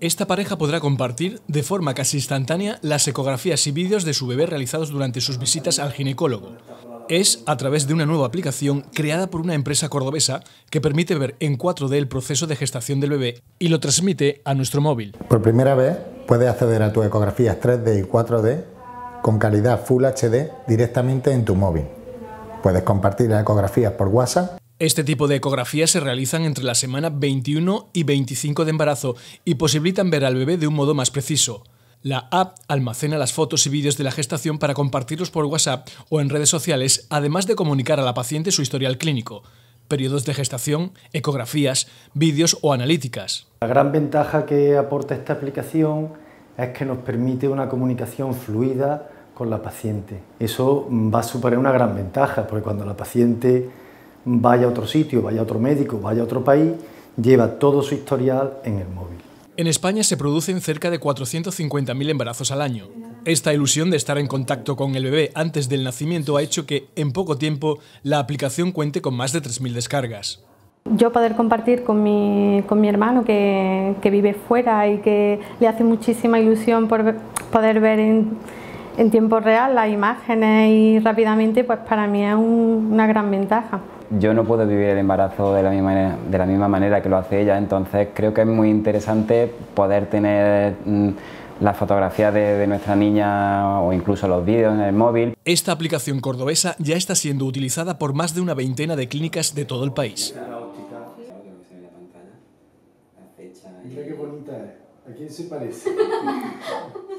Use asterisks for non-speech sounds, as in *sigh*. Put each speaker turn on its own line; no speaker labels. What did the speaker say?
Esta pareja podrá compartir de forma casi instantánea las ecografías y vídeos de su bebé realizados durante sus visitas al ginecólogo. Es a través de una nueva aplicación creada por una empresa cordobesa que permite ver en 4D el proceso de gestación del bebé y lo transmite a nuestro móvil.
Por primera vez puedes acceder a tus ecografías 3D y 4D con calidad Full HD directamente en tu móvil. Puedes compartir las ecografías por WhatsApp
este tipo de ecografías se realizan entre la semana 21 y 25 de embarazo y posibilitan ver al bebé de un modo más preciso. La app almacena las fotos y vídeos de la gestación para compartirlos por WhatsApp o en redes sociales, además de comunicar a la paciente su historial clínico, periodos de gestación, ecografías, vídeos o analíticas.
La gran ventaja que aporta esta aplicación es que nos permite una comunicación fluida con la paciente. Eso va a suponer una gran ventaja, porque cuando la paciente vaya a otro sitio, vaya a otro médico, vaya a otro país, lleva todo su historial en el móvil.
En España se producen cerca de 450.000 embarazos al año. Esta ilusión de estar en contacto con el bebé antes del nacimiento ha hecho que, en poco tiempo, la aplicación cuente con más de 3.000 descargas.
Yo poder compartir con mi, con mi hermano que, que, vive fuera y que le hace muchísima ilusión por poder ver en en tiempo real las imágenes y rápidamente, pues para mí es una gran ventaja.
Yo no puedo vivir el embarazo de la, misma manera, de la misma manera que lo hace ella, entonces creo que es muy interesante poder tener... Mm, las fotografías de, de, nuestra niña o incluso los vídeos en el móvil.
Esta aplicación cordobesa ya está siendo utilizada por más de una veintena de clínicas de todo el país.
qué bonita, ¿a quién se parece?
*laughs*